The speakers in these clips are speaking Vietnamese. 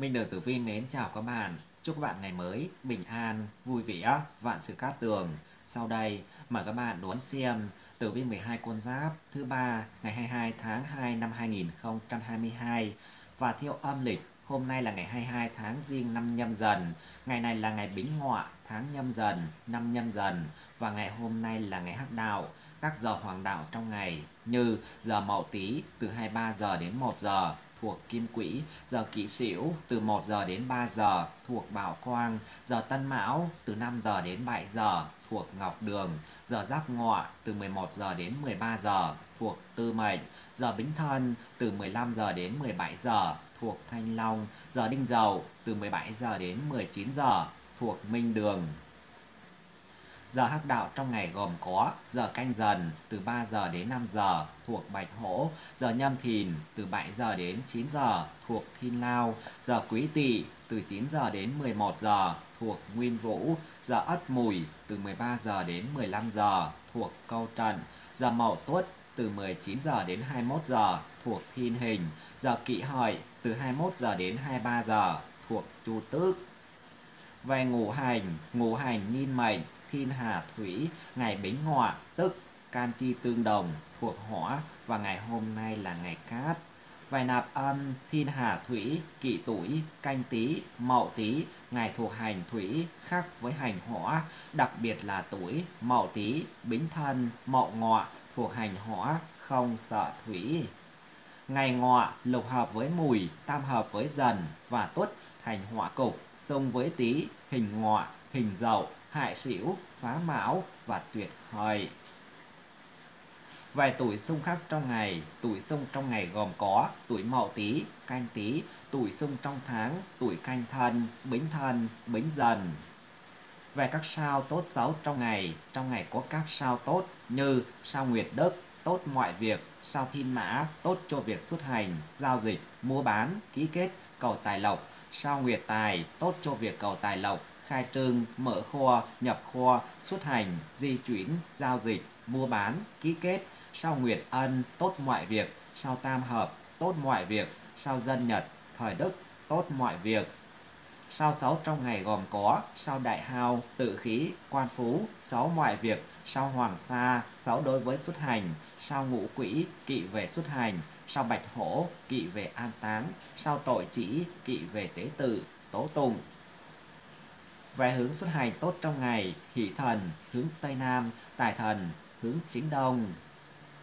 Minh Đường Tử Vi mến chào các bạn. Chúc các bạn ngày mới bình an, vui vẻ, vạn sự cát tường. Sau đây, mời các bạn đón xem Tử Vi 12 con giáp thứ ba ngày 22 tháng 2 năm 2022 và theo âm lịch Hôm nay là ngày 22 tháng Giêng năm nhâm dần, ngày này là ngày Bính Ngọ, tháng nhâm dần, năm nhâm dần và ngày hôm nay là ngày Hắc Đạo. Các giờ hoàng đạo trong ngày như giờ Mậu Tý từ 23 giờ đến 1 giờ, thuộc Kim Quỹ, giờ Kỷ Sửu từ 1 giờ đến 3 giờ thuộc Bảo Quang, giờ Tân Mão từ 5 giờ đến 7 giờ thuộc Ngọc Đường, giờ Giáp Ngọ từ 11 giờ đến 13 giờ thuộc Tư Mệnh, giờ Bính Thân từ 15 giờ đến 17 giờ thuộc Thanh Long, giờ Đinh Dậu từ 17 giờ đến 19 giờ thuộc Minh Đường. Giờ hắc đạo trong ngày gồm có giờ canh dần từ 3 giờ đến 5 giờ thuộc Bạch Hổ, giờ nhâm thìn từ 7 giờ đến 9 giờ thuộc Thiên Lao, giờ quý tỵ từ 9 giờ đến 11 giờ thuộc Nguyên Vũ, giờ Ất Mùi từ 13 giờ đến 15 giờ thuộc Câu Trận, giờ Mậu Tuất từ 19 giờ đến 21 giờ thuộc Thiên Hình, giờ Kỵ Hợi từ 21 giờ đến 23 giờ thuộc Chu Tước. Về ngũ hành, ngũ hành nhìn mệnh thiên hà thủy ngày bính ngọ tức can chi tương đồng thuộc hỏa và ngày hôm nay là ngày cát vài nạp âm thiên hà thủy kỵ tuổi canh tý mậu tý ngày thuộc hành thủy khác với hành hỏa đặc biệt là tuổi mậu tý bính thân mậu ngọ thuộc hành hỏa không sợ thủy ngày ngọ lục hợp với mùi tam hợp với dần và tuất thành hỏa cục xung với tý hình ngọ hình dậu hại xỉu, phá mão và tuyệt hời. Vài tuổi xung khắc trong ngày, tuổi xung trong ngày gồm có tuổi mậu tý, canh tý, tuổi xung trong tháng, tuổi canh thân, bính thân, bính dần. Về các sao tốt xấu trong ngày, trong ngày có các sao tốt như sao nguyệt đức, tốt mọi việc, sao thiên mã, tốt cho việc xuất hành, giao dịch, mua bán, ký kết, cầu tài lộc, sao nguyệt tài, tốt cho việc cầu tài lộc, khai trương, mở kho, nhập kho, xuất hành, di chuyển, giao dịch, mua bán, ký kết, sau Nguyệt Ân, tốt mọi việc, sau Tam Hợp, tốt mọi việc, sau Dân Nhật, Thời Đức, tốt mọi việc. Sao sáu trong ngày gồm có sao đại hào, tự khí, quan phú, sáu mọi việc, sao hoàng sa, sáu đối với xuất hành, sao ngũ quỹ, kỵ về xuất hành, sao bạch hổ, kỵ về an táng, sao tội chỉ, kỵ về tế tự, tố tùng, về hướng xuất hành tốt trong ngày, hỷ thần, hướng Tây Nam, tài thần, hướng chính Đông.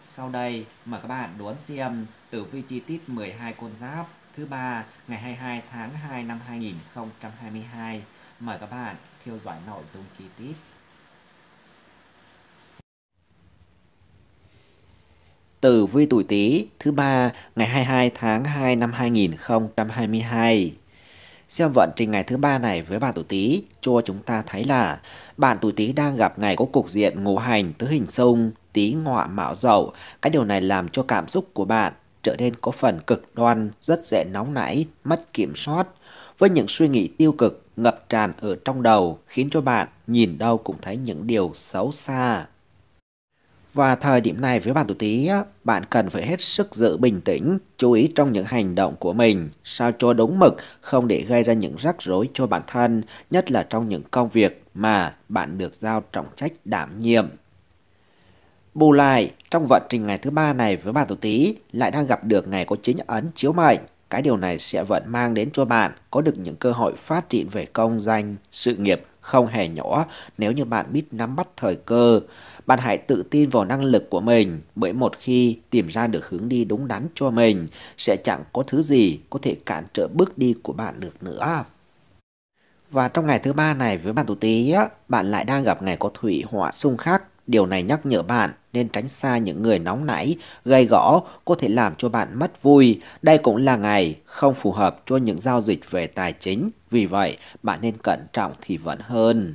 Sau đây, mời các bạn đoán xem tử vi chi tiết 12 con giáp thứ ba ngày 22 tháng 2 năm 2022. Mời các bạn theo dõi nội dung chi tiết. Tử vi tuổi Tý thứ ba ngày 22 tháng 2 năm 2022. Xem vận trình ngày thứ ba này với bạn tuổi Tý cho chúng ta thấy là bạn tuổi Tý đang gặp ngày có cục diện ngũ hành tứ hình sông, Tý ngọa mạo dậu. Cái điều này làm cho cảm xúc của bạn trở nên có phần cực đoan, rất dễ nóng nảy, mất kiểm soát với những suy nghĩ tiêu cực ngập tràn ở trong đầu khiến cho bạn nhìn đâu cũng thấy những điều xấu xa và thời điểm này với bạn tuổi Tý, bạn cần phải hết sức giữ bình tĩnh, chú ý trong những hành động của mình, sao cho đúng mực, không để gây ra những rắc rối cho bản thân, nhất là trong những công việc mà bạn được giao trọng trách đảm nhiệm. Bù lại, trong vận trình ngày thứ ba này với bạn tuổi Tý lại đang gặp được ngày có chính ấn chiếu mệnh. Cái điều này sẽ vẫn mang đến cho bạn có được những cơ hội phát triển về công danh, sự nghiệp không hề nhỏ nếu như bạn biết nắm bắt thời cơ. Bạn hãy tự tin vào năng lực của mình, bởi một khi tìm ra được hướng đi đúng đắn cho mình, sẽ chẳng có thứ gì có thể cản trở bước đi của bạn được nữa. Và trong ngày thứ ba này với bạn tụ tí, bạn lại đang gặp ngày có thủy họa xung khắc Điều này nhắc nhở bạn nên tránh xa những người nóng nảy, gây gõ có thể làm cho bạn mất vui. Đây cũng là ngày không phù hợp cho những giao dịch về tài chính, vì vậy bạn nên cẩn trọng thì vẫn hơn.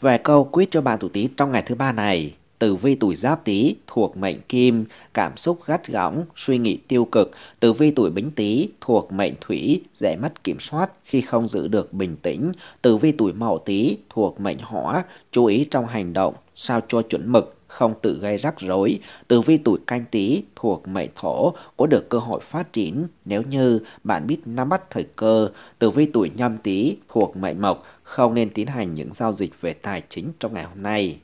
Về câu quyết cho bạn tuổi Tý trong ngày thứ ba này, tử vi tuổi giáp tý thuộc mệnh kim, cảm xúc gắt gỏng, suy nghĩ tiêu cực. Tử vi tuổi bính tý thuộc mệnh thủy, dễ mất kiểm soát khi không giữ được bình tĩnh. Tử vi tuổi mậu tý thuộc mệnh hỏa, chú ý trong hành động, sao cho chuẩn mực, không tự gây rắc rối. Tử vi tuổi canh Tý thuộc mệnh thổ có được cơ hội phát triển nếu như bạn biết nắm bắt thời cơ. Tử vi tuổi nhâm Tý thuộc mệnh mộc không nên tiến hành những giao dịch về tài chính trong ngày hôm nay.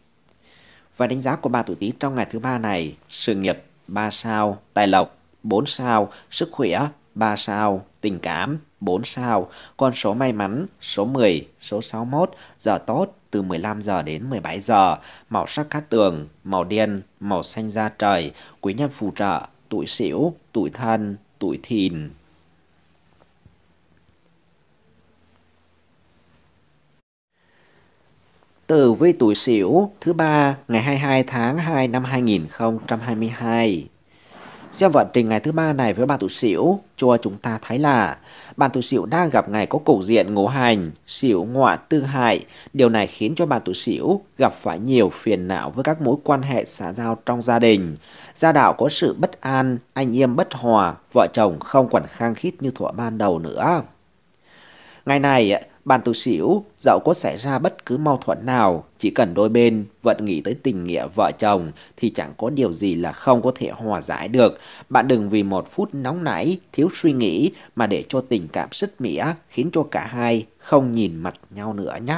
Và đánh giá của ba tuổi Tý trong ngày thứ ba này, sự nghiệp 3 sao, tài lộc 4 sao, sức khỏe 3 sao, tình cảm 4 sao, con số may mắn số 10, số 61, giờ tốt từ 15 giờ đến 17 giờ, màu sắc cát tường, màu đen, màu xanh da trời, quý nhân phù trợ, tuổi sửu, tuổi thân, tuổi thìn. Tử vi tuổi Sửu thứ ba ngày 22 tháng 2 năm 2022. Xem vận trình ngày thứ ba này với bạn tuổi Sửu cho chúng ta thấy là bạn tuổi Sửu đang gặp ngày có cục diện ngũ hành, Sửu ngọa tương hại. Điều này khiến cho bạn tuổi Sửu gặp phải nhiều phiền não với các mối quan hệ xã giao trong gia đình. Gia đạo có sự bất an, anh em bất hòa, vợ chồng không còn khang khít như thuở ban đầu nữa. Ngày này Bàn tù xỉu, dẫu có xảy ra bất cứ mâu thuẫn nào, chỉ cần đôi bên vẫn nghĩ tới tình nghĩa vợ chồng thì chẳng có điều gì là không có thể hòa giải được. Bạn đừng vì một phút nóng nảy, thiếu suy nghĩ mà để cho tình cảm sứt mỉa khiến cho cả hai không nhìn mặt nhau nữa nhé.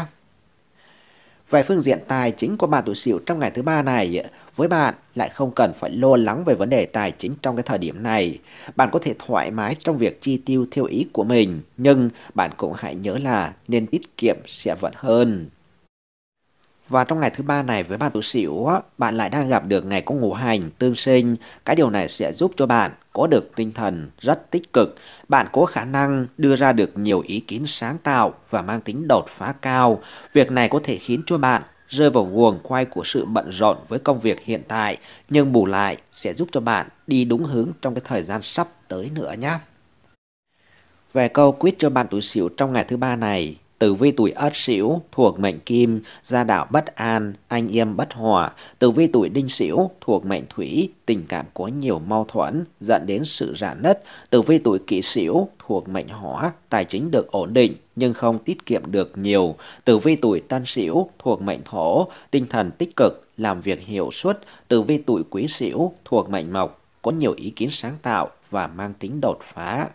Về phương diện tài chính của bạn tuổi sửu trong ngày thứ ba này, với bạn lại không cần phải lo lắng về vấn đề tài chính trong cái thời điểm này. Bạn có thể thoải mái trong việc chi tiêu theo ý của mình, nhưng bạn cũng hãy nhớ là nên tiết kiệm sẽ vẫn hơn. Và trong ngày thứ ba này với bạn tuổi sửu bạn lại đang gặp được ngày có ngũ hành tương sinh. Cái điều này sẽ giúp cho bạn có được tinh thần rất tích cực, bạn có khả năng đưa ra được nhiều ý kiến sáng tạo và mang tính đột phá cao. Việc này có thể khiến cho bạn rơi vào guồng quay của sự bận rộn với công việc hiện tại, nhưng bù lại sẽ giúp cho bạn đi đúng hướng trong cái thời gian sắp tới nữa nhé. Về câu quyết cho bạn tuổi Sửu trong ngày thứ ba này, tử vi tuổi ất sửu thuộc mệnh kim, gia đạo bất an, anh em bất hòa, tử vi tuổi đinh sửu thuộc mệnh thủy, tình cảm có nhiều mâu thuẫn dẫn đến sự rạn nứt, tử vi tuổi kỷ sửu thuộc mệnh hỏa, tài chính được ổn định nhưng không tiết kiệm được nhiều, tử vi tuổi tân sửu thuộc mệnh thổ, tinh thần tích cực, làm việc hiệu suất, tử vi tuổi quý sửu thuộc mệnh mộc, có nhiều ý kiến sáng tạo và mang tính đột phá.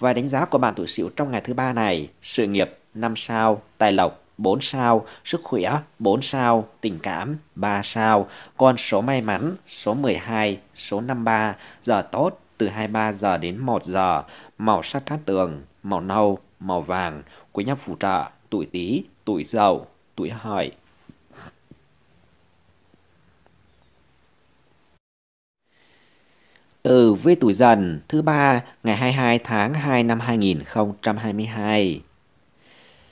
Vài đánh giá của bạn tuổi Sửu trong ngày thứ ba này, sự nghiệp 5 sao, tài lộc 4 sao, sức khỏe 4 sao, tình cảm 3 sao, con số may mắn số 12, số 53, giờ tốt từ 23 giờ đến 1 giờ, màu sắc cát tường, màu nâu, màu vàng, quý nhân phù trợ, tuổi Tý, tuổi Dậu, tuổi Hợi, tử vi tuổi dần thứ ba ngày 22 tháng 2 năm 2022.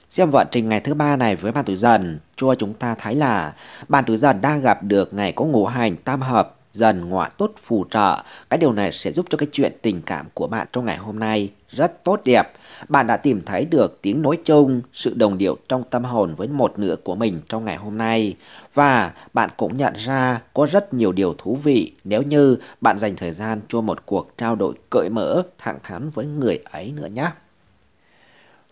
Xem vận trình ngày thứ ba này với bạn tuổi dần cho chúng ta thấy là bạn tuổi dần đang gặp được ngày có ngũ hành tam hợp dần ngọa tốt phù trợ. Cái điều này sẽ giúp cho cái chuyện tình cảm của bạn trong ngày hôm nay rất tốt đẹp. Bạn đã tìm thấy được tiếng nói chung, sự đồng điệu trong tâm hồn với một nửa của mình trong ngày hôm nay. Và bạn cũng nhận ra có rất nhiều điều thú vị nếu như bạn dành thời gian cho một cuộc trao đổi cởi mở thẳng thắn với người ấy nữa nhé.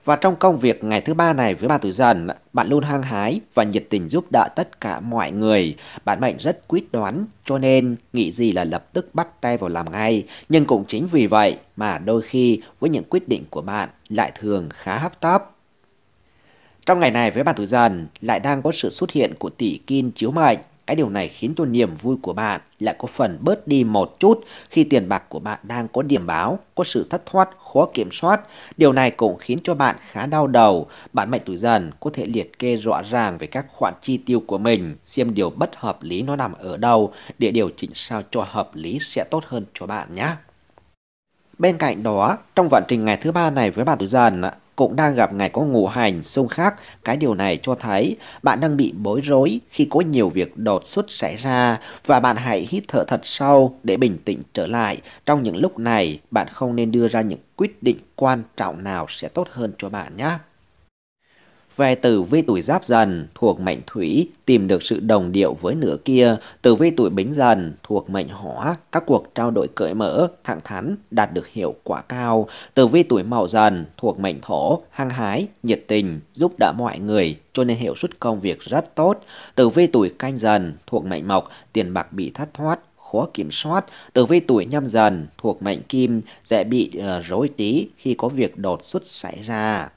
Và trong công việc ngày thứ ba này với bà tuổi Dần, bạn luôn hăng hái và nhiệt tình giúp đỡ tất cả mọi người. Bạn mệnh rất quyết đoán, cho nên nghĩ gì là lập tức bắt tay vào làm ngay. Nhưng cũng chính vì vậy mà đôi khi với những quyết định của bạn lại thường khá hấp tấp. Trong ngày này với bà tuổi Dần lại đang có sự xuất hiện của tỷ kim chiếu mệnh cái điều này khiến cho niềm vui của bạn lại có phần bớt đi một chút khi tiền bạc của bạn đang có điểm báo, có sự thất thoát, khó kiểm soát. Điều này cũng khiến cho bạn khá đau đầu. Bạn mệnh tuổi dần có thể liệt kê rõ ràng về các khoản chi tiêu của mình, xem điều bất hợp lý nó nằm ở đâu để điều chỉnh sao cho hợp lý sẽ tốt hơn cho bạn nhé. Bên cạnh đó, trong vận trình ngày thứ ba này với bạn tuổi dần, cũng đang gặp ngày có ngũ hành xung khắc. Cái điều này cho thấy bạn đang bị bối rối khi có nhiều việc đột xuất xảy ra và bạn hãy hít thở thật sâu để bình tĩnh trở lại. Trong những lúc này, bạn không nên đưa ra những quyết định quan trọng nào sẽ tốt hơn cho bạn nhé về tử vi tuổi giáp dần thuộc mệnh thủy tìm được sự đồng điệu với nửa kia, tử vi tuổi bính dần thuộc mệnh hỏa, các cuộc trao đổi cởi mở, thẳng thắn, đạt được hiệu quả cao, tử vi tuổi mậu dần thuộc mệnh thổ, hăng hái, nhiệt tình, giúp đỡ mọi người, cho nên hiệu suất công việc rất tốt, tử vi tuổi canh dần thuộc mệnh mộc, tiền bạc bị thất thoát, khó kiểm soát. Tử vi tuổi nhâm dần thuộc mệnh kim dễ bị uh, rối trí khi có việc đột xuất xảy ra.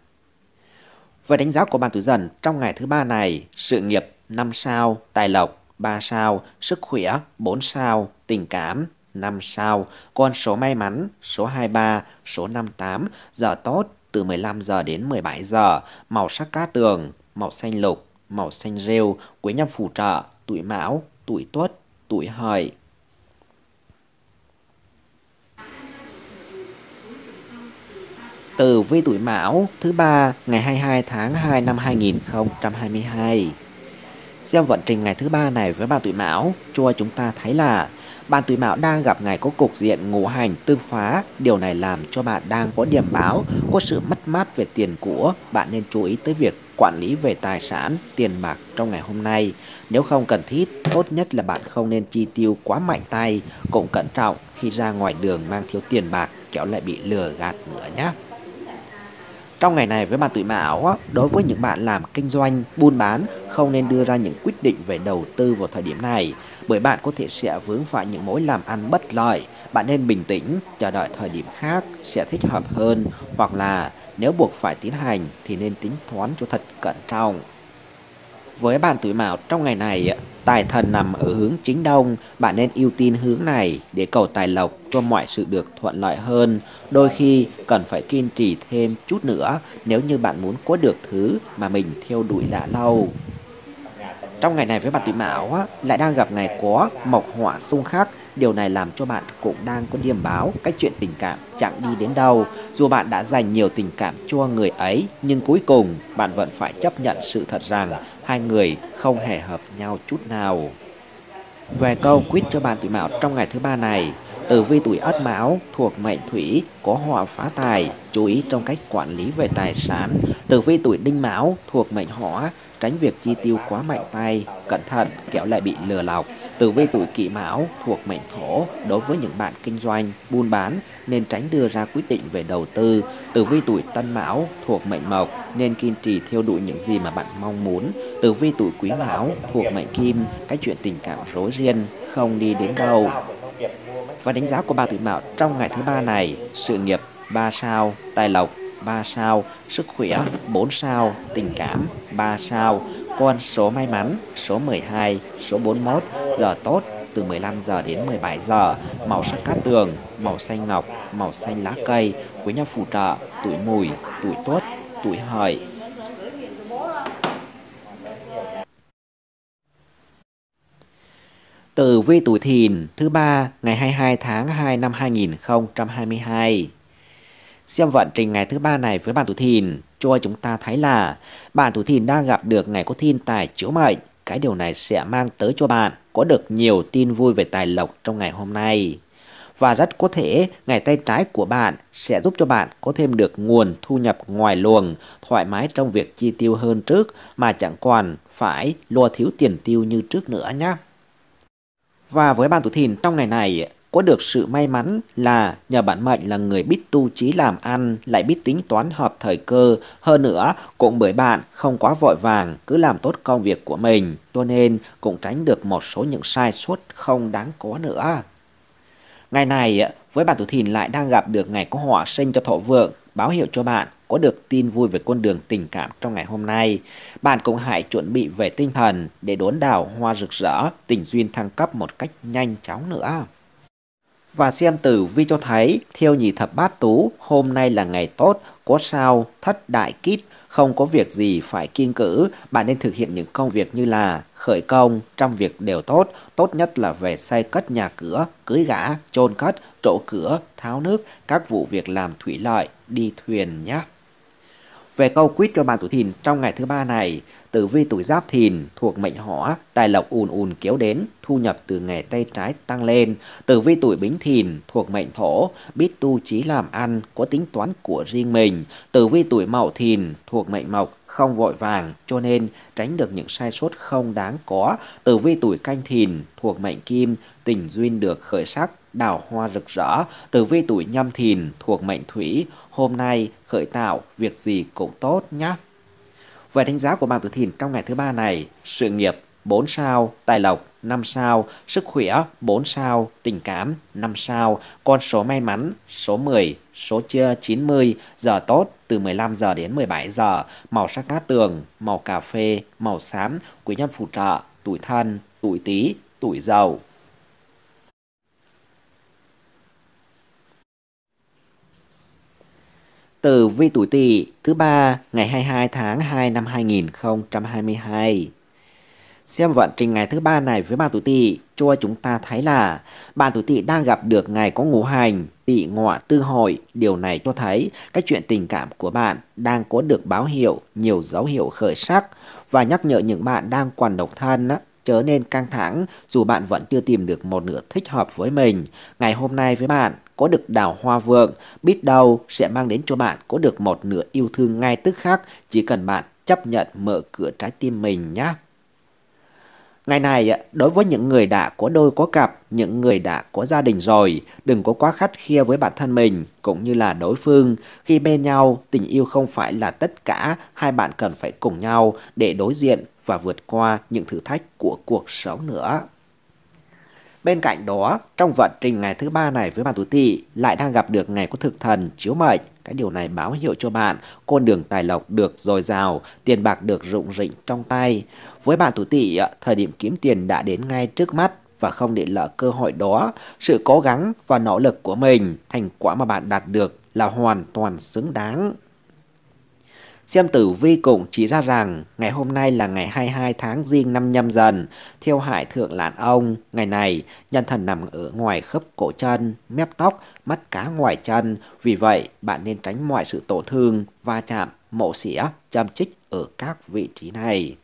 Với đánh giá của bạn tuổi dần trong ngày thứ ba này, sự nghiệp 5 sao, tài lộc 3 sao, sức khỏe 4 sao, tình cảm 5 sao, con số may mắn số 23, số 58, giờ tốt từ 15 giờ đến 17 giờ, màu sắc cá tường, màu xanh lục, màu xanh rêu, quế nhâm phù trợ, tuổi mão, tuổi tuất, tuổi hợi, tử vi tuổi Mão thứ ba ngày 22 tháng 2 năm 2022. Xem vận trình ngày thứ ba này với bạn tuổi Mão, cho chúng ta thấy là bạn tuổi Mão đang gặp ngày có cục diện ngũ hành tương phá, điều này làm cho bạn đang có điểm báo có sự mất mát về tiền của, bạn nên chú ý tới việc quản lý về tài sản, tiền bạc trong ngày hôm nay. Nếu không cần thiết, tốt nhất là bạn không nên chi tiêu quá mạnh tay, cũng cẩn trọng khi ra ngoài đường mang thiếu tiền bạc kéo lại bị lừa gạt nữa nhé. Trong ngày này với bạn tuổi mão, đối với những bạn làm kinh doanh, buôn bán không nên đưa ra những quyết định về đầu tư vào thời điểm này bởi bạn có thể sẽ vướng phải những mối làm ăn bất lợi. Bạn nên bình tĩnh, chờ đợi thời điểm khác sẽ thích hợp hơn hoặc là nếu buộc phải tiến hành thì nên tính toán cho thật cẩn trọng. Với bạn tuổi mão trong ngày này, tài thần nằm ở hướng chính đông, bạn nên ưu tiên hướng này để cầu tài lộc cho mọi sự được thuận lợi hơn. Đôi khi cần phải kiên trì thêm chút nữa nếu như bạn muốn có được thứ mà mình theo đuổi đã lâu. Trong ngày này với bạn tuổi mão lại đang gặp ngày có mộc hỏa xung khắc, điều này làm cho bạn cũng đang có điểm báo cách chuyện tình cảm chẳng đi đến đâu. Dù bạn đã dành nhiều tình cảm cho người ấy, nhưng cuối cùng bạn vẫn phải chấp nhận sự thật rằng hai người không hề hợp nhau chút nào. Về câu quyết cho bàn tuổi mão trong ngày thứ ba này, tử vi tuổi ất mão thuộc mệnh thủy có họa phá tài, chú ý trong cách quản lý về tài sản. Tử vi tuổi đinh mão thuộc mệnh hỏa, tránh việc chi tiêu quá mạnh tay, cẩn thận, kẻo lại bị lừa lọc. Tử vi tuổi kỷ mão thuộc mệnh thổ đối với những bạn kinh doanh, buôn bán nên tránh đưa ra quyết định về đầu tư. Tử vi tuổi tân mão thuộc mệnh mộc nên kiên trì theo đuổi những gì mà bạn mong muốn. Tử vi tuổi quý mão thuộc mệnh kim, cái chuyện tình cảm rối ren không đi đến đâu. Và đánh giá của ba tuổi mão trong ngày thứ ba này, sự nghiệp 3 sao, tài lộc 3 sao, sức khỏe 4 sao, tình cảm 3 sao con số may mắn số 12, số 41, giờ tốt từ 15 giờ đến 17 giờ, màu sắc cát tường, màu xanh ngọc, màu xanh lá cây, quý nhân phù trợ, tuổi mùi, tuổi tốt, tuổi hợi, Tử vi tuổi thìn thứ ba ngày 22 tháng 2 năm 2022. Xem vận trình ngày thứ ba này với bạn tuổi thìn cho chúng ta thấy là bạn tuổi thìn đang gặp được ngày có thiên tài chiếu mệnh. Cái điều này sẽ mang tới cho bạn có được nhiều tin vui về tài lộc trong ngày hôm nay. Và rất có thể ngày tay trái của bạn sẽ giúp cho bạn có thêm được nguồn thu nhập ngoài luồng, thoải mái trong việc chi tiêu hơn trước mà chẳng còn phải lo thiếu tiền tiêu như trước nữa nhé. Và với bạn tuổi thìn trong ngày này, có được sự may mắn là nhờ bạn Mệnh là người biết tu trí làm ăn, lại biết tính toán hợp thời cơ. Hơn nữa, cũng bởi bạn không quá vội vàng, cứ làm tốt công việc của mình. Cho nên, cũng tránh được một số những sai suất không đáng có nữa. Ngày này, với bạn tuổi thìn lại đang gặp được ngày có hỏa sinh cho thọ vượng, báo hiệu cho bạn có được tin vui về con đường tình cảm trong ngày hôm nay. Bạn cũng hãy chuẩn bị về tinh thần để đốn đào hoa rực rỡ, tình duyên thăng cấp một cách nhanh chóng nữa và xem tử vi cho thấy thiêu nhị thập bát tú hôm nay là ngày tốt có sao thất đại kít không có việc gì phải kiên cữ bạn nên thực hiện những công việc như là khởi công trong việc đều tốt tốt nhất là về xây cất nhà cửa cưới gã chôn cất trổ cửa tháo nước các vụ việc làm thủy lợi đi thuyền nhé về câu quýt cho bàn tuổi thìn trong ngày thứ ba này, tử vi tuổi giáp thìn thuộc mệnh hỏa, tài lộc ùn ùn kéo đến, thu nhập từ nghề tay trái tăng lên. Tử vi tuổi bính thìn thuộc mệnh thổ, biết tu trí làm ăn, có tính toán của riêng mình. Tử vi tuổi mậu thìn thuộc mệnh mộc, không vội vàng cho nên tránh được những sai sót không đáng có. Tử vi tuổi canh thìn thuộc mệnh kim, tình duyên được khởi sắc, đào hoa rực rỡ, tử vi tuổi nhâm thìn thuộc mệnh thủy, hôm nay khởi tạo, việc gì cũng tốt nhé. Về đánh giá của bạn tuổi thìn trong ngày thứ ba này, sự nghiệp 4 sao, tài lộc 5 sao, sức khỏe 4 sao, tình cảm 5 sao, con số may mắn số 10, số chưa 90, giờ tốt từ 15 giờ đến 17 giờ, màu sắc cát tường, màu cà phê, màu xám, quý nhân phụ trợ, tuổi thân, tuổi tý, tuổi dậu. từ vi tuổi Tỵ thứ ba ngày 22 tháng 2 năm 2022. Xem vận trình ngày thứ ba này với bạn tuổi Tỵ cho chúng ta thấy là bạn tuổi Tỵ đang gặp được ngày có ngũ hành Tỵ ngọ tư hội. Điều này cho thấy các chuyện tình cảm của bạn đang có được báo hiệu nhiều dấu hiệu khởi sắc và nhắc nhở những bạn đang còn độc thân trở nên căng thẳng dù bạn vẫn chưa tìm được một nửa thích hợp với mình. Ngày hôm nay với bạn có được đào hoa vượng, biết đâu sẽ mang đến cho bạn có được một nửa yêu thương ngay tức khắc chỉ cần bạn chấp nhận mở cửa trái tim mình nhé. Ngày này, đối với những người đã có đôi có cặp, những người đã có gia đình rồi, đừng có quá khắt khe với bản thân mình, cũng như là đối phương. Khi bên nhau, tình yêu không phải là tất cả, hai bạn cần phải cùng nhau để đối diện và vượt qua những thử thách của cuộc sống nữa. Bên cạnh đó, trong vận trình ngày thứ ba này với bạn tuổi tỵ lại đang gặp được ngày của thực thần chiếu mệnh. Cái điều này báo hiệu cho bạn con đường tài lộc được dồi dào, tiền bạc được rụng rịnh trong tay. Với bạn tuổi tỵ, thời điểm kiếm tiền đã đến ngay trước mắt và không để lỡ cơ hội đó. Sự cố gắng và nỗ lực của mình, thành quả mà bạn đạt được là hoàn toàn xứng đáng. Xem tử vi cũng chỉ ra rằng ngày hôm nay là ngày 22 tháng riêng năm nhâm dần, theo hải thượng lãn ông. Ngày này, nhân thần nằm ở ngoài khớp cổ chân, mép tóc, mắt cá ngoài chân. Vì vậy, bạn nên tránh mọi sự tổn thương, va chạm, mổ xỉa, châm chích ở các vị trí này.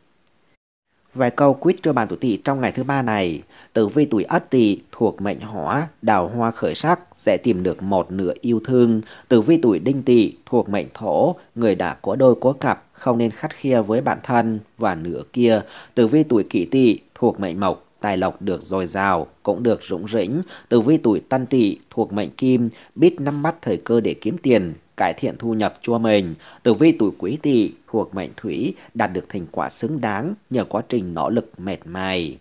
Vài câu quýt cho bạn tuổi tỵ trong ngày thứ ba này, tử vi tuổi ất tỵ thuộc mệnh hỏa, đào hoa khởi sắc sẽ tìm được một nửa yêu thương. Tử vi tuổi đinh tỵ thuộc mệnh thổ, người đã có đôi có cặp không nên khắt khe với bản thân và nửa kia. Tử vi tuổi kỷ tỵ thuộc mệnh mộc, tài lộc được dồi dào, cũng được rủng rỉnh. Tử vi tuổi tân tỵ thuộc mệnh kim, biết nắm bắt thời cơ để kiếm tiền, cải thiện thu nhập cho mình. Tử vi tuổi quý tỵ thuộc mệnh thủy đạt được thành quả xứng đáng nhờ quá trình nỗ lực mệt mài.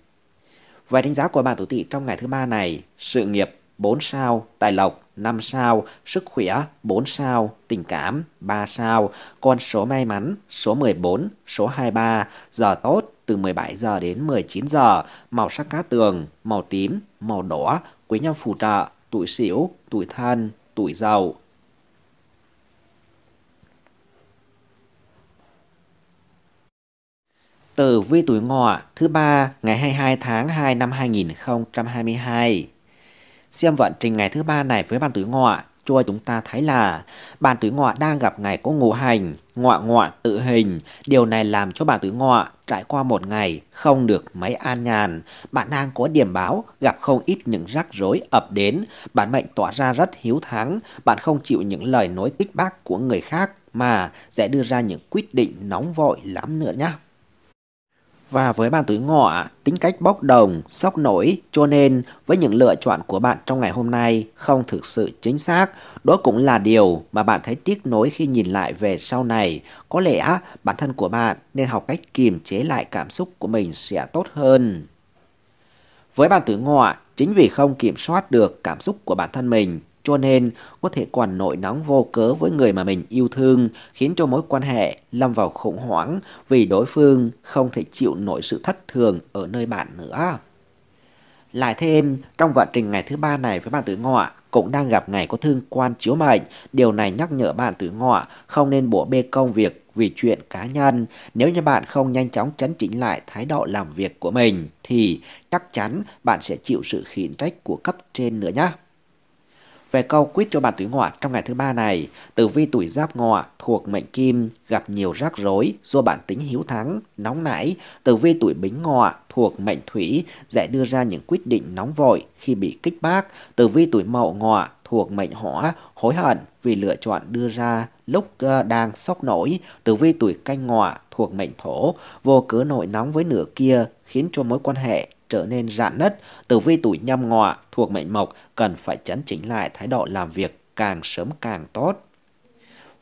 Vài đánh giá của bạn tuổi tỵ trong ngày thứ ba này, sự nghiệp 4 sao, tài lộc 5 sao, sức khỏe 4 sao, tình cảm 3 sao, con số may mắn số 14, số 23, giờ tốt từ 17 giờ đến 19 giờ, màu sắc cá tường, màu tím, màu đỏ, quý nhân phù trợ, tuổi sửu, tuổi thân, tuổi giàu tử vi tuổi ngọ thứ ba ngày 22 tháng 2 năm 2022. Xem vận trình ngày thứ ba này với bạn tuổi ngọ cho chúng ta thấy là bạn tuổi ngọ đang gặp ngày có ngũ hành, ngọ ngọ tự hình. Điều này làm cho bạn tuổi ngọ trải qua một ngày không được mấy an nhàn. Bạn đang có điểm báo gặp không ít những rắc rối ập đến. Bản mệnh tỏa ra rất hiếu thắng. Bạn không chịu những lời nói kích bác của người khác mà sẽ đưa ra những quyết định nóng vội lắm nữa nhé. Và với bạn tuổi ngọ, tính cách bốc đồng, sốc nổi, cho nên với những lựa chọn của bạn trong ngày hôm nay không thực sự chính xác, đó cũng là điều mà bạn thấy tiếc nối khi nhìn lại về sau này. Có lẽ bản thân của bạn nên học cách kiềm chế lại cảm xúc của mình sẽ tốt hơn. Với bạn tuổi ngọ, chính vì không kiểm soát được cảm xúc của bản thân mình cho nên có thể quản nội nóng vô cớ với người mà mình yêu thương, khiến cho mối quan hệ lâm vào khủng hoảng vì đối phương không thể chịu nổi sự thất thường ở nơi bạn nữa. Lại thêm, trong vận trình ngày thứ ba này với bạn tuổi ngọ cũng đang gặp ngày có thương quan chiếu mệnh. Điều này nhắc nhở bạn tuổi ngọ không nên bổ bê công việc vì chuyện cá nhân. Nếu như bạn không nhanh chóng chấn chỉnh lại thái độ làm việc của mình thì chắc chắn bạn sẽ chịu sự khiển trách của cấp trên nữa nhé. Về câu quyết cho bàn tuổi ngọ trong ngày thứ ba này, tử vi tuổi giáp ngọ thuộc mệnh kim gặp nhiều rắc rối do bản tính hiếu thắng, nóng nảy. Tử vi tuổi bính ngọ thuộc mệnh thủy dễ đưa ra những quyết định nóng vội khi bị kích bác. Tử vi tuổi mậu ngọ thuộc mệnh hỏa hối hận vì lựa chọn đưa ra lúc ờ, đang sốc nổi tử vi tuổi canh ngọ thuộc mệnh thổ vô cớ nổi nóng với nửa kia khiến cho mối quan hệ trở nên rạn nứt, tử vi tuổi nhâm ngọ thuộc mệnh mộc cần phải chấn chỉnh lại thái độ làm việc càng sớm càng tốt.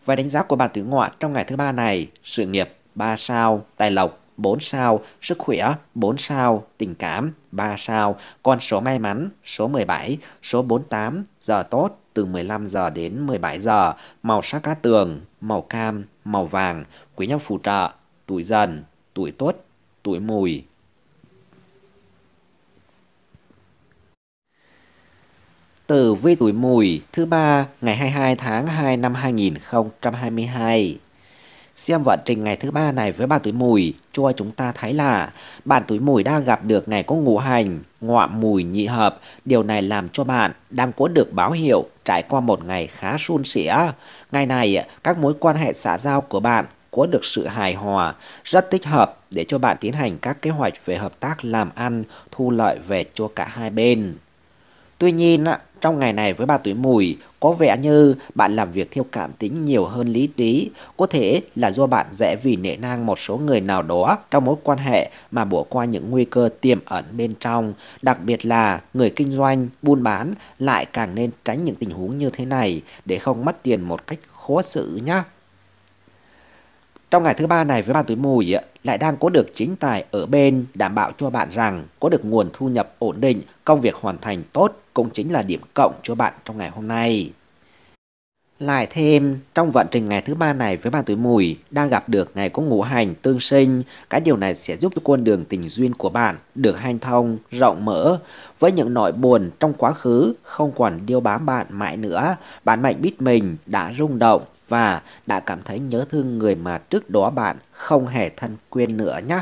Về đánh giá của bạn tuổi ngọ trong ngày thứ ba này, sự nghiệp 3 sao, tài lộc 4 sao, sức khỏe 4 sao, tình cảm 3 sao, con số may mắn số 17, số 48, giờ tốt từ 15 giờ đến 17 giờ, màu sắc cát tường, màu cam, màu vàng, quý nhân phù trợ, tuổi dần, tuổi tuất, tuổi mùi, tử vi tuổi mùi thứ ba ngày 22 tháng 2 năm 2022. Xem vận trình ngày thứ ba này với bạn tuổi mùi cho chúng ta thấy là bạn tuổi mùi đang gặp được ngày có ngũ hành, ngọa mùi nhị hợp. Điều này làm cho bạn đang có được báo hiệu trải qua một ngày khá suôn sẻ. Ngày này, các mối quan hệ xã giao của bạn có được sự hài hòa, rất thích hợp để cho bạn tiến hành các kế hoạch về hợp tác làm ăn, thu lợi về cho cả hai bên. Tuy nhiên, trong ngày này với ba tuổi mùi, có vẻ như bạn làm việc theo cảm tính nhiều hơn lý trí. Có thể là do bạn dễ vì nể nang một số người nào đó trong mối quan hệ mà bỏ qua những nguy cơ tiềm ẩn bên trong. Đặc biệt là người kinh doanh, buôn bán lại càng nên tránh những tình huống như thế này để không mất tiền một cách khó xử nhé. Trong ngày thứ ba này với ban tuổi mùi lại đang có được chính tài ở bên đảm bảo cho bạn rằng có được nguồn thu nhập ổn định, công việc hoàn thành tốt cũng chính là điểm cộng cho bạn trong ngày hôm nay. Lại thêm, trong vận trình ngày thứ ba này với bàn tuổi mùi, đang gặp được ngày có ngũ hành tương sinh, cái điều này sẽ giúp cho con đường tình duyên của bạn được hanh thông, rộng mở. Với những nỗi buồn trong quá khứ không còn điêu bám bạn mãi nữa, bạn mạnh biết mình đã rung động, và đã cảm thấy nhớ thương người mà trước đó bạn không hề thân quen nữa nhé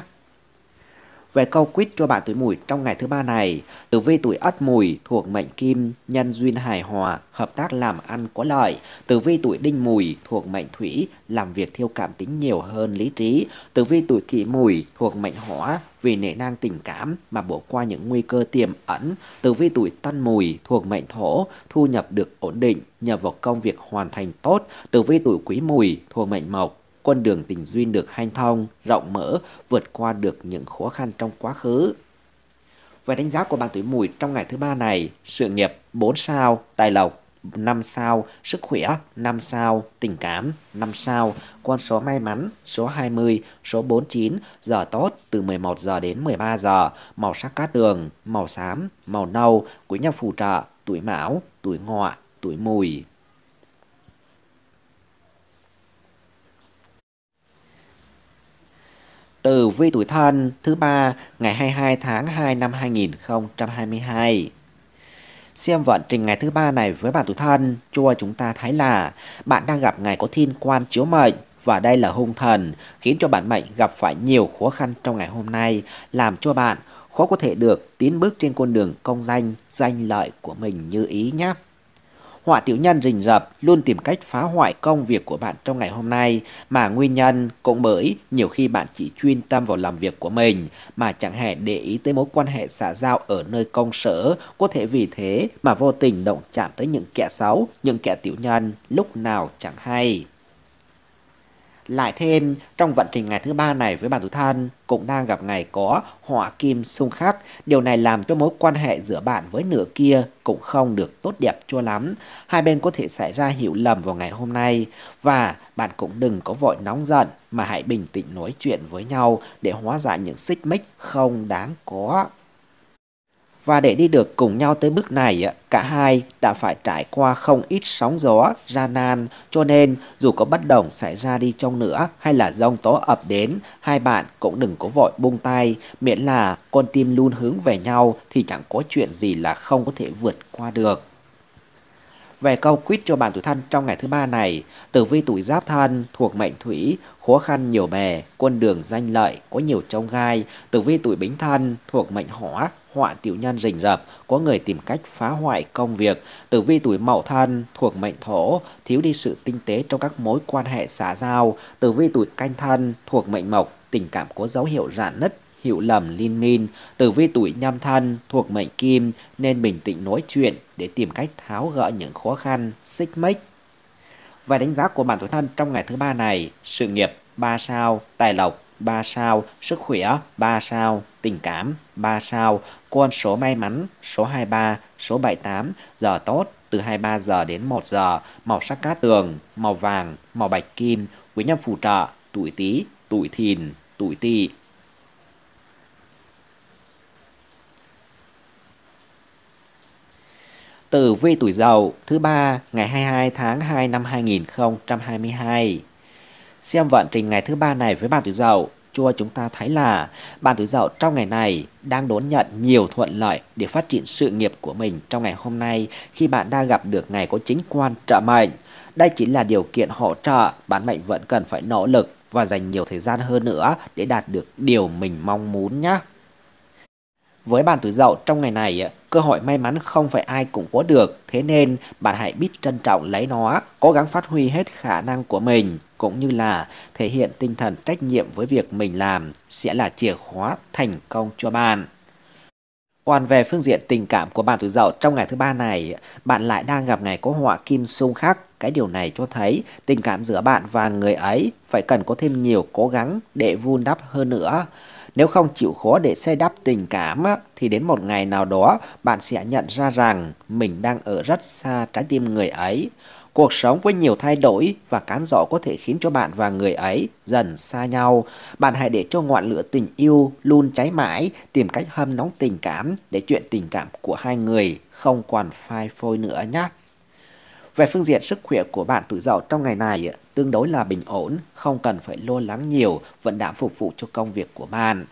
về câu quýt cho bạn tuổi mùi trong ngày thứ ba này. Tử vi tuổi ất mùi thuộc mệnh kim, nhân duyên hài hòa, hợp tác làm ăn có lợi. Tử vi tuổi đinh mùi thuộc mệnh thủy, làm việc theo cảm tính nhiều hơn lý trí. Tử vi tuổi kỷ mùi thuộc mệnh hỏa, vì nể nang tình cảm mà bỏ qua những nguy cơ tiềm ẩn. Tử vi tuổi tân mùi thuộc mệnh thổ, thu nhập được ổn định nhờ vào công việc hoàn thành tốt. Tử vi tuổi quý mùi thuộc mệnh mộc, con đường tình duyên được hanh thông, rộng mở, vượt qua được những khó khăn trong quá khứ. Về đánh giá của bạn tuổi mùi trong ngày thứ ba này, sự nghiệp 4 sao, tài lộc 5 sao, sức khỏe 5 sao, tình cảm 5 sao, con số may mắn số 20, số 49, giờ tốt từ 11 giờ đến 13 giờ, màu sắc cát tường, màu xám, màu nâu, quý nhân phù trợ, tuổi mão, tuổi ngọ, tuổi mùi. từ vi tuổi thân thứ ba ngày 22 tháng 2 năm 2022. Xem vận trình ngày thứ ba này với bạn tuổi thân, cho chúng ta thấy là bạn đang gặp ngày có thiên quan chiếu mệnh và đây là hung thần khiến cho bạn mệnh gặp phải nhiều khó khăn trong ngày hôm nay, làm cho bạn khó có thể được tiến bước trên con đường công danh, danh lợi của mình như ý nhé họa tiểu nhân rình rập luôn tìm cách phá hoại công việc của bạn trong ngày hôm nay mà nguyên nhân cũng bởi nhiều khi bạn chỉ chuyên tâm vào làm việc của mình mà chẳng hề để ý tới mối quan hệ xã giao ở nơi công sở có thể vì thế mà vô tình động chạm tới những kẻ xấu, những kẻ tiểu nhân lúc nào chẳng hay. Lại thêm, trong vận trình ngày thứ ba này với bạn tuổi thân cũng đang gặp ngày có hỏa kim xung khắc. Điều này làm cho mối quan hệ giữa bạn với nửa kia cũng không được tốt đẹp cho lắm. Hai bên có thể xảy ra hiểu lầm vào ngày hôm nay. Và bạn cũng đừng có vội nóng giận mà hãy bình tĩnh nói chuyện với nhau để hóa giải những xích mích không đáng có. Và để đi được cùng nhau tới bước này, cả hai đã phải trải qua không ít sóng gió, gian nan, cho nên dù có bất đồng xảy ra đi trong nữa hay là dông tố ập đến, hai bạn cũng đừng có vội buông tay, miễn là con tim luôn hướng về nhau thì chẳng có chuyện gì là không có thể vượt qua được về câu quýt cho bản tuổi thân trong ngày thứ ba này, tử vi tuổi giáp thân thuộc mệnh thủy, khó khăn nhiều bề, quân đường danh lợi, có nhiều trông gai, tử vi tuổi bính thân thuộc mệnh hỏa, họa tiểu nhân rình rập, có người tìm cách phá hoại công việc, tử vi tuổi mậu thân thuộc mệnh thổ, thiếu đi sự tinh tế trong các mối quan hệ xã giao, tử vi tuổi canh thân thuộc mệnh mộc, tình cảm có dấu hiệu rạn nứt, hiệu lầm Linh Min, Tử Vi tuổi nhâm thân thuộc mệnh kim nên bình tĩnh nói chuyện để tìm cách tháo gỡ những khó khăn, xích mích. Và đánh giá của bản tuổi thân trong ngày thứ ba này, sự nghiệp 3 sao, tài lộc 3 sao, sức khỏe 3 sao, tình cảm 3 sao, con số may mắn số 23, số 78, giờ tốt từ 23 giờ đến 1 giờ, màu sắc cát tường, màu vàng, màu bạch kim, quý nhân phù trợ, tuổi tý, tuổi thìn, tuổi tỵ. Tử vi tuổi dậu thứ ba ngày 22 tháng 2 năm 2022. Xem vận trình ngày thứ ba này với bạn tuổi dậu cho chúng ta thấy là bạn tuổi dậu trong ngày này đang đón nhận nhiều thuận lợi để phát triển sự nghiệp của mình trong ngày hôm nay khi bạn đang gặp được ngày có chính quan trợ mệnh. Đây chính là điều kiện hỗ trợ bản mệnh vẫn cần phải nỗ lực và dành nhiều thời gian hơn nữa để đạt được điều mình mong muốn nhé. Với bạn tuổi dậu trong ngày này, cơ hội may mắn không phải ai cũng có được, thế nên bạn hãy biết trân trọng lấy nó, cố gắng phát huy hết khả năng của mình, cũng như là thể hiện tinh thần trách nhiệm với việc mình làm sẽ là chìa khóa thành công cho bạn. Còn về phương diện tình cảm của bạn tuổi dậu trong ngày thứ ba này, bạn lại đang gặp ngày có họa kim xung khắc. Cái điều này cho thấy tình cảm giữa bạn và người ấy phải cần có thêm nhiều cố gắng để vun đắp hơn nữa. Nếu không chịu khó để xây đắp tình cảm thì đến một ngày nào đó bạn sẽ nhận ra rằng mình đang ở rất xa trái tim người ấy. Cuộc sống với nhiều thay đổi và cán dọ có thể khiến cho bạn và người ấy dần xa nhau. Bạn hãy để cho ngọn lửa tình yêu luôn cháy mãi, tìm cách hâm nóng tình cảm để chuyện tình cảm của hai người không còn phai phôi nữa nhé. Về phương diện sức khỏe của bạn tuổi dậu trong ngày này tương đối là bình ổn, không cần phải lo lắng nhiều, vẫn đảm phục vụ cho công việc của bạn.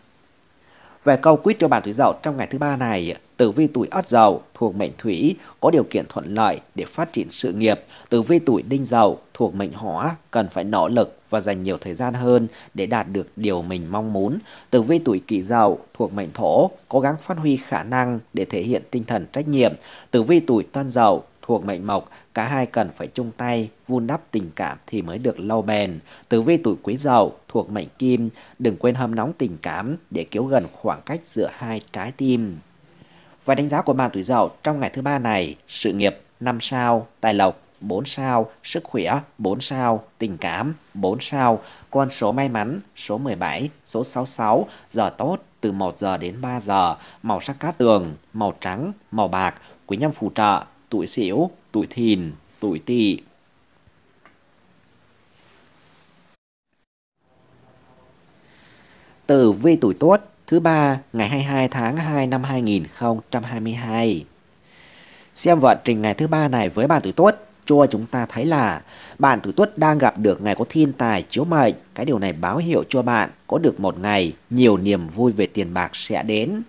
Về câu quyết cho bạn thủy dậu trong ngày thứ ba này, tử vi tuổi ất dậu thuộc mệnh thủy có điều kiện thuận lợi để phát triển sự nghiệp. Tử vi tuổi đinh dậu thuộc mệnh hỏa cần phải nỗ lực và dành nhiều thời gian hơn để đạt được điều mình mong muốn. Tử vi tuổi kỷ dậu thuộc mệnh thổ cố gắng phát huy khả năng để thể hiện tinh thần trách nhiệm. Tử vi tuổi tân dậu thuộc mệnh mộc, cả hai cần phải chung tay vun đắp tình cảm thì mới được lâu bền. Tử vi tuổi Quý Dậu thuộc mệnh Kim, đừng quên hâm nóng tình cảm để kéo gần khoảng cách giữa hai trái tim. Và đánh giá của bạn tuổi Dậu trong ngày thứ ba này, sự nghiệp 5 sao, tài lộc 4 sao, sức khỏe 4 sao, tình cảm 4 sao, con số may mắn số 17, số 66, giờ tốt từ 1 giờ đến 3 giờ, màu sắc cát tường, màu trắng, màu bạc, quý nhân phù trợ tuổi xỉu, tuổi thìn, tuổi tỵ. Tử vi tuổi tốt thứ ba ngày 22 tháng 2 năm 2022. Xem vận trình ngày thứ ba này với bạn tuổi tốt cho chúng ta thấy là bạn tuổi tuất đang gặp được ngày có thiên tài chiếu mệnh. Cái điều này báo hiệu cho bạn có được một ngày nhiều niềm vui về tiền bạc sẽ đến.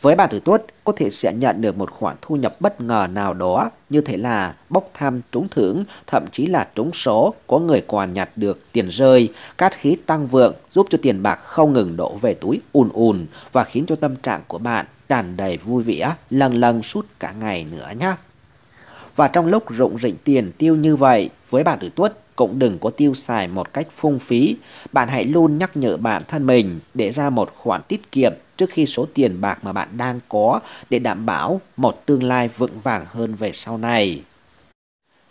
Với bà tuổi tuất có thể sẽ nhận được một khoản thu nhập bất ngờ nào đó như thế là bốc thăm trúng thưởng, thậm chí là trúng số, có người còn nhặt được tiền rơi, cát khí tăng vượng giúp cho tiền bạc không ngừng đổ về túi ùn ùn và khiến cho tâm trạng của bạn tràn đầy vui vẻ, lần lần suốt cả ngày nữa nhé. Và trong lúc rụng rịnh tiền tiêu như vậy, với bà tuổi tuất cũng đừng có tiêu xài một cách phung phí. Bạn hãy luôn nhắc nhở bản thân mình để ra một khoản tiết kiệm trước khi số tiền bạc mà bạn đang có để đảm bảo một tương lai vững vàng hơn về sau này.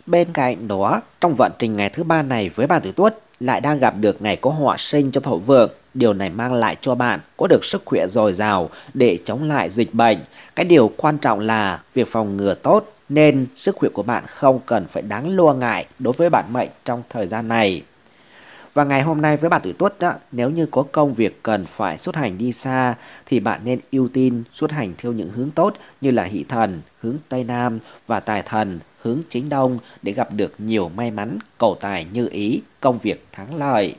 Bên cạnh đó, trong vận trình ngày thứ ba này với bạn tuổi tuất lại đang gặp được ngày có họa sinh cho thổ vượng. Điều này mang lại cho bạn có được sức khỏe dồi dào để chống lại dịch bệnh. Cái điều quan trọng là việc phòng ngừa tốt nên sức khỏe của bạn không cần phải đáng lo ngại đối với bản mệnh trong thời gian này. Và ngày hôm nay với bạn tuổi tuất đó, nếu như có công việc cần phải xuất hành đi xa thì bạn nên ưu tiên xuất hành theo những hướng tốt như là hỷ thần, hướng Tây Nam và tài thần, hướng chính Đông để gặp được nhiều may mắn, cầu tài như ý, công việc thắng lợi.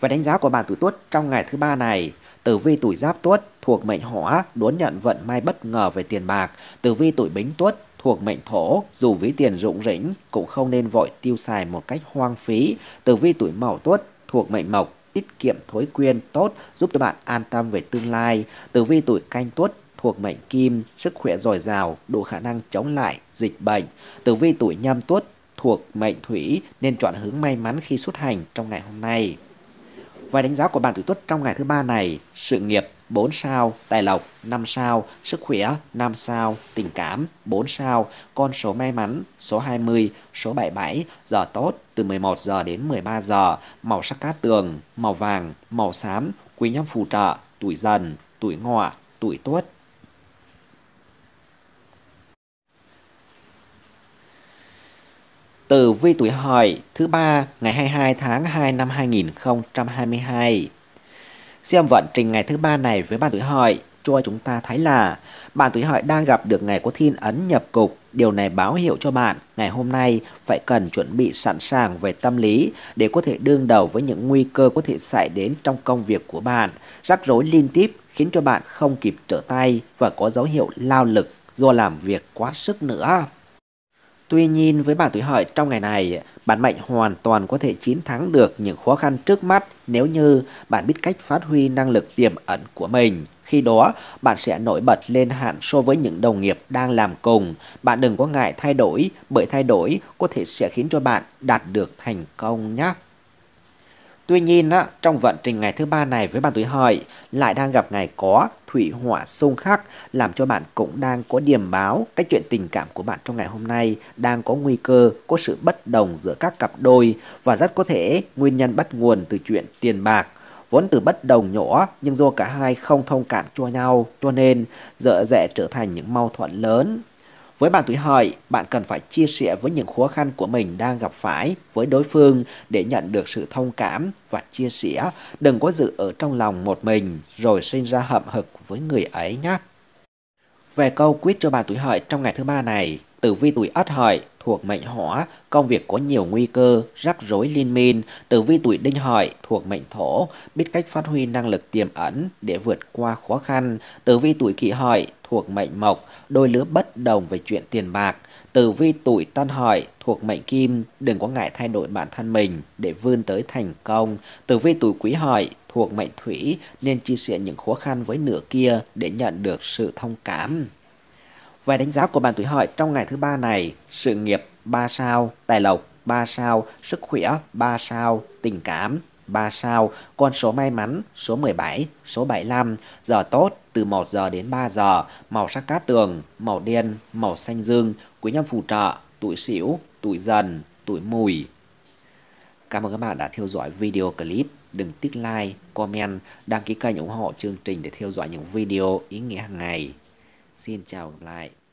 Và đánh giá của bạn tuổi tuất trong ngày thứ ba này, tử vi tuổi giáp tuất thuộc mệnh hỏa đón nhận vận may bất ngờ về tiền bạc, tử vi tuổi bính tuất thuộc mệnh thổ, dù ví tiền rụng rỉnh cũng không nên vội tiêu xài một cách hoang phí. Tử vi tuổi mậu tuất thuộc mệnh mộc, tiết kiệm thối quyên tốt giúp cho bạn an tâm về tương lai. Tử vi tuổi canh tuất thuộc mệnh kim, sức khỏe dồi dào, đủ khả năng chống lại dịch bệnh. Tử vi tuổi nhâm tuất thuộc mệnh thủy nên chọn hướng may mắn khi xuất hành trong ngày hôm nay. Vài đánh giá của bạn tuổi tuất trong ngày thứ ba này, sự nghiệp 4 sao, tài lộc 5 sao, sức khỏe 5 sao, tình cảm 4 sao, con số may mắn số 20, số 77, giờ tốt từ 11 giờ đến 13 giờ, màu sắc cát tường, màu vàng, màu xám, quý nhân phù trợ, tuổi dần, tuổi ngọ, tuổi tuất. từ vi tuổi hợi thứ ba ngày 22 tháng 2 năm 2022. Xem vận trình ngày thứ ba này với bạn tuổi hợi cho chúng ta thấy là bạn tuổi hợi đang gặp được ngày có thiên ấn nhập cục. Điều này báo hiệu cho bạn ngày hôm nay phải cần chuẩn bị sẵn sàng về tâm lý để có thể đương đầu với những nguy cơ có thể xảy đến trong công việc của bạn. Rắc rối liên tiếp khiến cho bạn không kịp trở tay và có dấu hiệu lao lực do làm việc quá sức nữa. Tuy nhiên với bảng tuổi hợi trong ngày này, bạn mệnh hoàn toàn có thể chiến thắng được những khó khăn trước mắt nếu như bạn biết cách phát huy năng lực tiềm ẩn của mình. Khi đó, bạn sẽ nổi bật lên hạn so với những đồng nghiệp đang làm cùng. Bạn đừng có ngại thay đổi, bởi thay đổi có thể sẽ khiến cho bạn đạt được thành công nhé. Tuy nhiên, trong vận trình ngày thứ ba này với bạn tuổi hợi lại đang gặp ngày có thủy hỏa xung khắc làm cho bạn cũng đang có điểm báo cái chuyện tình cảm của bạn trong ngày hôm nay đang có nguy cơ có sự bất đồng giữa các cặp đôi và rất có thể nguyên nhân bắt nguồn từ chuyện tiền bạc vốn từ bất đồng nhỏ nhưng do cả hai không thông cảm cho nhau cho nên dở dễ trở thành những mâu thuẫn lớn với bạn tuổi hợi, bạn cần phải chia sẻ với những khó khăn của mình đang gặp phải với đối phương để nhận được sự thông cảm và chia sẻ. Đừng có giữ ở trong lòng một mình rồi sinh ra hậm hực với người ấy nhé. Về câu quyết cho bạn tuổi hợi trong ngày thứ ba này, Tử vi tuổi Ất Hợi thuộc mệnh Hỏa, công việc có nhiều nguy cơ, rắc rối liên miên. Tử vi tuổi Đinh Hợi thuộc mệnh Thổ, biết cách phát huy năng lực tiềm ẩn để vượt qua khó khăn. Tử vi tuổi Kỷ Hợi thuộc mệnh Mộc, đôi lứa bất đồng về chuyện tiền bạc. Tử vi tuổi Tân Hợi thuộc mệnh Kim, đừng có ngại thay đổi bản thân mình để vươn tới thành công. Tử vi tuổi Quý Hợi thuộc mệnh Thủy nên chia sẻ những khó khăn với nửa kia để nhận được sự thông cảm. Về đánh giá của bạn tuổi hợi trong ngày thứ ba này, sự nghiệp 3 sao, tài lộc 3 sao, sức khỏe 3 sao, tình cảm 3 sao, con số may mắn số 17, số 75, giờ tốt từ 1 giờ đến 3 giờ, màu sắc cát tường, màu đen, màu xanh dương, quý nhân phù trợ, tuổi sửu, tuổi dần, tuổi mùi. Cảm ơn các bạn đã theo dõi video clip. Đừng tích like, comment, đăng ký kênh ủng hộ chương trình để theo dõi những video ý nghĩa hàng ngày. Xin chào gặp lại.